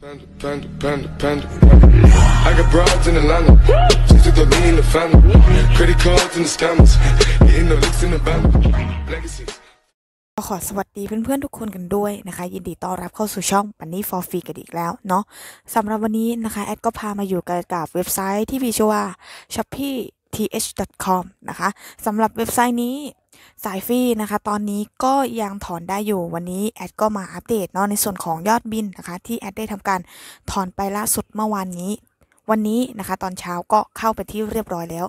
Panda, panda, panda, panda. I got broads in Atlanta. She's with the lean in the family. Credit cards and the scammers. Getting the looks in the band. Legacy. ขอสวัสดีเพื่อนๆทุกคนกันด้วยนะคะ ยินดีต้อนรับเข้าสู่ช่องปันนี่ฟอร์ฟรีกันอีกแล้วเนาะสำหรับวันนี้นะคะ แอดก็พามาอยู่กันกับเว็บไซต์ที่มีชื่อว่า shopee th.com นะคะสำหรับเว็บไซต์นี้สายฟรีนะคะตอนนี้ก็ยังถอนได้อยู่วันนี้แอดก็มาอัปเดตเนาะในส่วนของยอดบินนะคะ ที่แอดได้ทำการถอนไปล่าสุดเมื่อวานนี้ วันนี้นะคะ ตอนเช้าก็เข้าไปที่เรียบร้อยแล้ว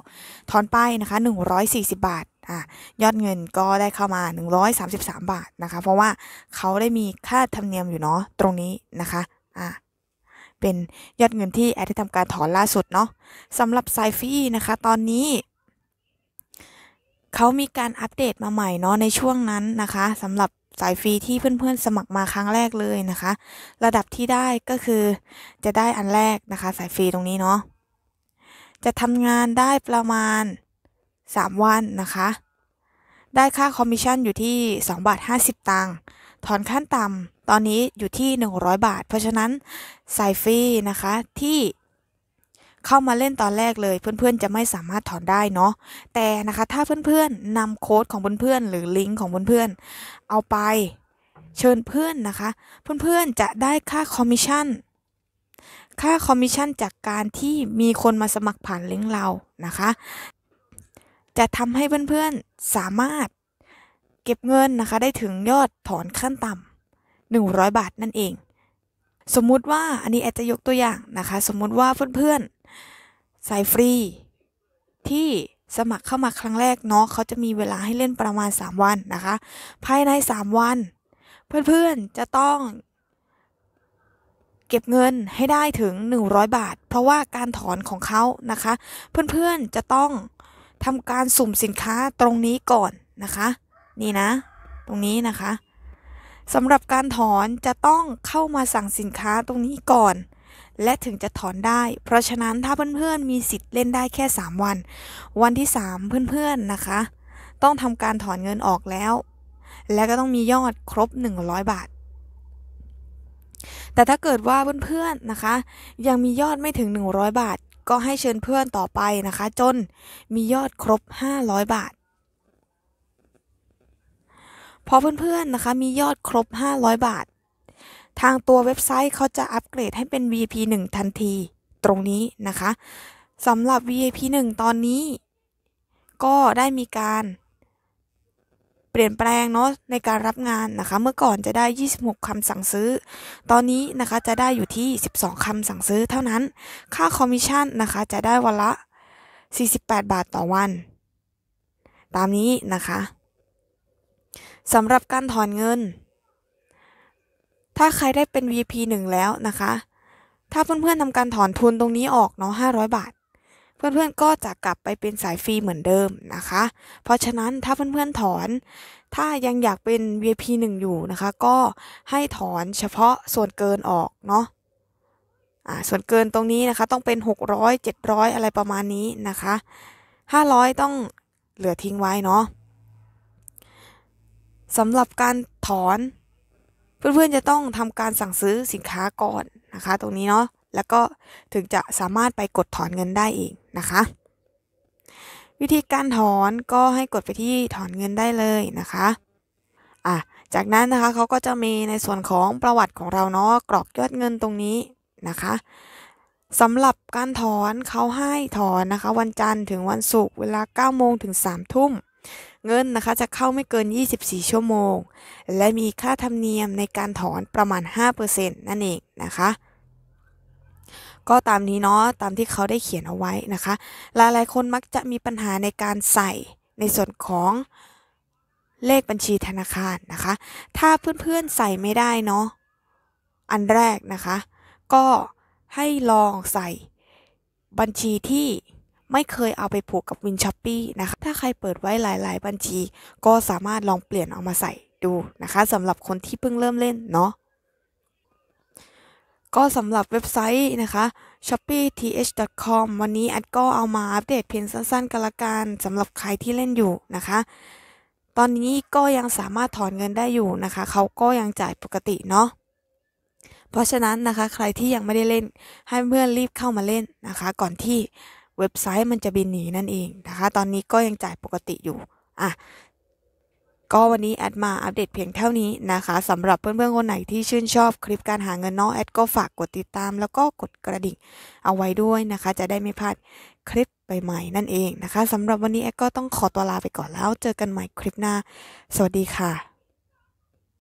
ถอนไปนะคะ 140 บาทอยอดเงินก็ได้เข้ามา 133 บาทนะคะ เพราะว่าเขาได้มีค่าธรรมเนียมอยู่เนาะตรงนี้นะคะอ่าเป็นยอดเงินที่แอดได้ทำการถอนล่าสุดเนาะสำหรับไซฟี่นะคะตอนนี้เขามีการอัปเดตมาใหม่เนาะในช่วงนั้นนะคะสำหรับสายฟรีที่เพื่อนๆสมัครมาครั้งแรกเลยนะคะ ระดับที่ได้ก็คือจะได้อันแรกนะคะสายฟรีตรงนี้เนาะจะทำงานได้ประมาณ 3 วันนะคะได้ค่าคอมมิชชั่นอยู่ที่ 2 บาท 50 ตังค์ถอนขั้นต่ำตอนนี้อยู่ที่ 100 บาท เพราะฉะนั้นสายฟรีนะคะที่เข้ามาเล่นตอนแรกเลยเพื่อนๆจะไม่สามารถถอนได้เนาะแต่นะคะถ้าเพื่อนๆนำโค้ดของเพื่อนๆหรือลิงก์ของเพื่อนๆเอาไปเชิญเพื่อนนะคะเพื่อนๆจะได้ค่าคอมมิชชั่นค่าคอมมิชชั่นจากการที่มีคนมาสมัครผ่านลิงก์เรานะคะจะทำให้เพื่อนๆสามารถเก็บเงินนะคะได้ถึงยอดถอนขั้นต่ำ100 บาทนั่นเอง สมมุติว่าอันนี้แอดจะยกตัวอย่างนะคะ สมมุติว่าเพื่อนๆสายฟรีที่สมัครเข้ามาครั้งแรกเนาะเขาจะมีเวลาให้เล่นประมาณ 3 วันนะคะ ภายใน 3 วัน เพื่อนๆจะต้อง เก็บเงินให้ได้ถึง 100 บาท เพราะว่าการถอนของเขานะคะ เพื่อนๆจะต้องทำการสุ่มสินค้าตรงนี้ก่อนนะคะ นี่นะตรงนี้นะคะสำหรับการถอนจะต้องเข้ามาสั่งสินค้าตรงนี้ก่อนและถึงจะถอนได้ เพราะฉะนั้นถ้าเพื่อนๆมีสิทธิ์เล่นได้แค่ 3 วัน วันที่3เพื่อนๆนะคะต้องทำการถอนเงินออกแล้ว และก็ต้องมียอดครบ 100 บาท แต่ถ้าเกิดว่าเพื่อนๆนะคะ ยังมียอดไม่ถึง 100 บาท ก็ให้เชิญเพื่อนต่อไปนะคะ จนมียอดครบ 500 บาท พอเพื่อนๆนะคะมียอดครบ 500 บาททางตัวเว็บไซต์เขาจะอัปเกรดให้เป็น VIP 1ทันทีตรงนี้นะคะสำหรับ VIP 1ตอนนี้ ก็ได้มีการเปลี่ยนแปลงเนาะในการรับงานนะคะ เมื่อก่อนจะได้ 26 คำสั่งซื้อ ตอนนี้นะคะจะได้อยู่ที่ 12คำสั่งซื้อเท่านั้นค่าคอมมิชชั่นนะคะจะได้วันละ 48 บาทต่อวัน ตามนี้นะคะสำหรับการถอนเงินถ้าใครได้เป็น VP 1แล้วนะคะ ถ้าเพื่อนๆทำการถอนทุนตรงนี้ออกเนาะ500 บาท เพื่อนๆ ก็จะกลับไปเป็นสายฟรีเหมือนเดิมนะคะ เพราะฉะนั้นถ้าเพื่อนๆ ถอน ถ้ายังอยากเป็น VP 1อยู่นะคะ ก็ให้ถอนเฉพาะส่วนเกินออกเนาะอ่าส่วนเกินตรงนี้นะคะต้องเป็น600 700อะไรประมาณนี้นะคะ 500 ต้องเหลือทิ้งไว้เนาะสำหรับการถอนเพื่อนๆจะต้องทำการสั่งซื้อสินค้าก่อนนะคะตรงนี้เนาะแล้วก็ถึงจะสามารถไปกดถอนเงินได้เองนะคะ วิธีการถอนก็ให้กดไปที่ถอนเงินได้เลยนะคะอ่ะจากนั้นนะคะเขาก็จะมีในส่วนของประวัติของเราเนาะกรอกยอดเงินตรงนี้นะคะสำหรับการถอนเขาให้ถอนนะคะวันจันทร์ถึงวันศุกร์เวลา9โมงถึง 3 ทุ่มเงินนะคะจะเข้าไม่เกิน 24 ชั่วโมง และมีค่าธรรมเนียมในการถอนประมาณ 5%นั่นเองนะคะ ก็ตามนี้เนาะ ตามที่เขาได้เขียนเอาไว้นะคะ หลายๆ คนมักจะมีปัญหาในการใส่ในส่วนของเลขบัญชีธนาคารนะคะ ถ้าเพื่อนๆใส่ไม่ได้เนาะ อันแรกนะคะ ก็ให้ลองใส่บัญชีที่ไม่เคยเอาไปผูกกับวินช้อปปี้นะคะ ถ้าใครเปิดไว้หลายๆ บัญชี ก็สามารถลองเปลี่ยนเอามาใส่ดูนะคะสำหรับคนที่เพิ่งเริ่มเล่น เนาะก็สำหรับเว็บไซต์นะคะ shopee.th.com วันนี้แอดก็เอามาอัปเดตเพียงสั้นๆกันละกันสำหรับใครที่เล่นอยู่นะคะ ตอนนี้ก็ยังสามารถถอนเงินได้อยู่นะคะ เขาก็ยังจ่ายปกติเนาะเพราะฉะนั้นนะคะใครที่ยังไม่ได้เล่นให้เพื่อนรีบเข้ามาเล่นนะคะ ก่อนที่เว็บไซต์มันจะบินหนีนั่นเองนะคะ ตอนนี้ก็ยังจ่ายปกติอยู่อ่ะก็วันนี้แอดมาอัปเดตเพียงเท่านี้นะคะสำหรับเพื่อนๆคนไหนที่ชื่นชอบคลิปการหาเงินนอกแอดก็ฝากกดติดตามแล้วก็กดกระดิ่งเอาไว้ด้วยนะคะ จะได้ไม่พลาดคลิปใหม่ๆนั่นเองนะคะสำหรับวันนี้แอดก็ต้องขอตัวลาไปก่อนแล้ว เจอกันใหม่คลิปหน้า สวัสดีค่ะ